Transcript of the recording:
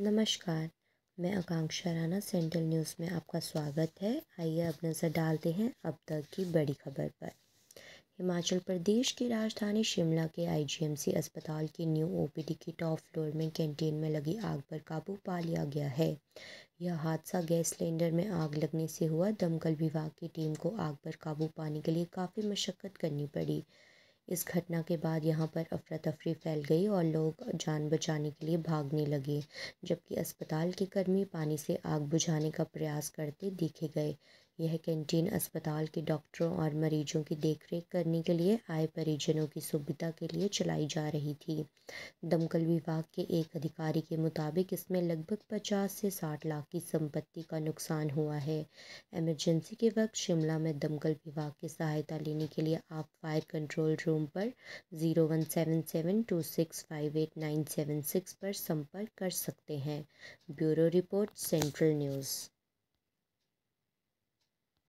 नमस्कार मैं आकांक्षा Rana central news में आपका स्वागत है आइए अब नज़र डालते हैं अब तक की बड़ी खबर पर हिमाचल प्रदेश की राजधानी शिमला के आईजीएमसी अस्पताल के न्यू ओपीडी की टॉप फ्लोर में कैंटीन में लगी आग पर काबू पा लिया गया है यह हादसा गैस सिलेंडर में आग लगने से हुआ दमकल विभाग की टीम को आग पर काबू पाने के लिए काफ़ी मशक्क़त करनी पड़ी इस घटना के बाद यहाँ पर अफरा तफरी फैल गई और लोग जान बचाने के लिए भागने लगे जबकि अस्पताल के कर्मी पानी से आग बुझाने का प्रयास करते दिखे गए यह कैंटीन अस्पताल के डॉक्टरों और मरीजों की देखरेख करने के लिए आए परिजनों की सुविधा के लिए चलाई जा रही थी दमकल विभाग के एक अधिकारी के मुताबिक इसमें लगभग 50 से 60 लाख की संपत्ति का नुकसान हुआ है इमरजेंसी के वक्त शिमला में दमकल विभाग की सहायता लेने के लिए आप फायर कंट्रोल रूम पर zero one seven seven two six five eight nine seven six पर संपर्क कर सकते हैं ब्यूरो रिपोर्ट सेंट्रल न्यूज़